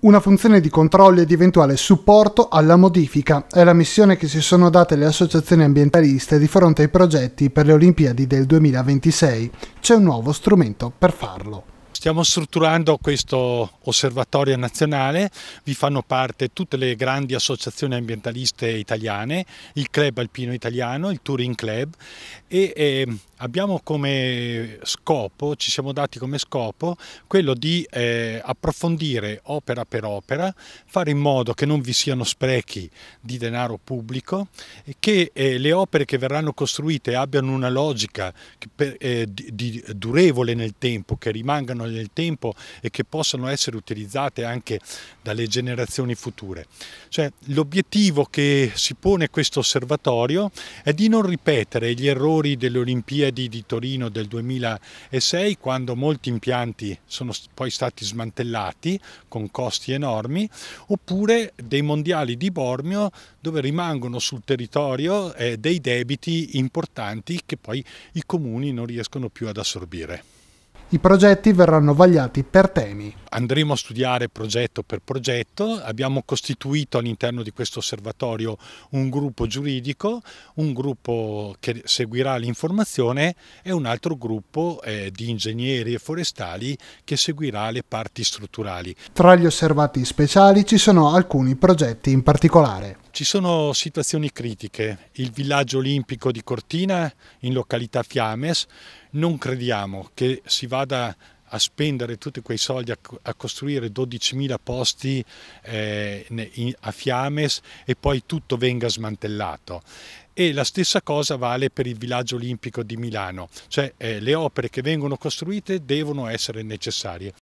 una funzione di controllo e di eventuale supporto alla modifica è la missione che si sono date le associazioni ambientaliste di fronte ai progetti per le Olimpiadi del 2026. C'è un nuovo strumento per farlo. Stiamo strutturando questo osservatorio nazionale, vi fanno parte tutte le grandi associazioni ambientaliste italiane, il Club Alpino Italiano, il Touring Club e eh, abbiamo come scopo, ci siamo dati come scopo, quello di eh, approfondire opera per opera, fare in modo che non vi siano sprechi di denaro pubblico, e che eh, le opere che verranno costruite abbiano una logica per, eh, di, di, durevole nel tempo, che rimangano nel tempo e che possano essere utilizzate anche dalle generazioni future. Cioè, l'obiettivo che si pone questo osservatorio è di non ripetere gli errori delle Olimpiadi di Torino del 2006 quando molti impianti sono poi stati smantellati con costi enormi oppure dei mondiali di Bormio dove rimangono sul territorio eh, dei debiti importanti che poi i comuni non riescono più ad assorbire. I progetti verranno vagliati per temi andremo a studiare progetto per progetto, abbiamo costituito all'interno di questo osservatorio un gruppo giuridico, un gruppo che seguirà l'informazione e un altro gruppo eh, di ingegneri e forestali che seguirà le parti strutturali. Tra gli osservati speciali ci sono alcuni progetti in particolare. Ci sono situazioni critiche, il villaggio olimpico di Cortina in località Fiames, non crediamo che si vada a spendere tutti quei soldi a, a costruire 12.000 posti eh, in, a Fiames e poi tutto venga smantellato. E la stessa cosa vale per il villaggio olimpico di Milano, cioè eh, le opere che vengono costruite devono essere necessarie.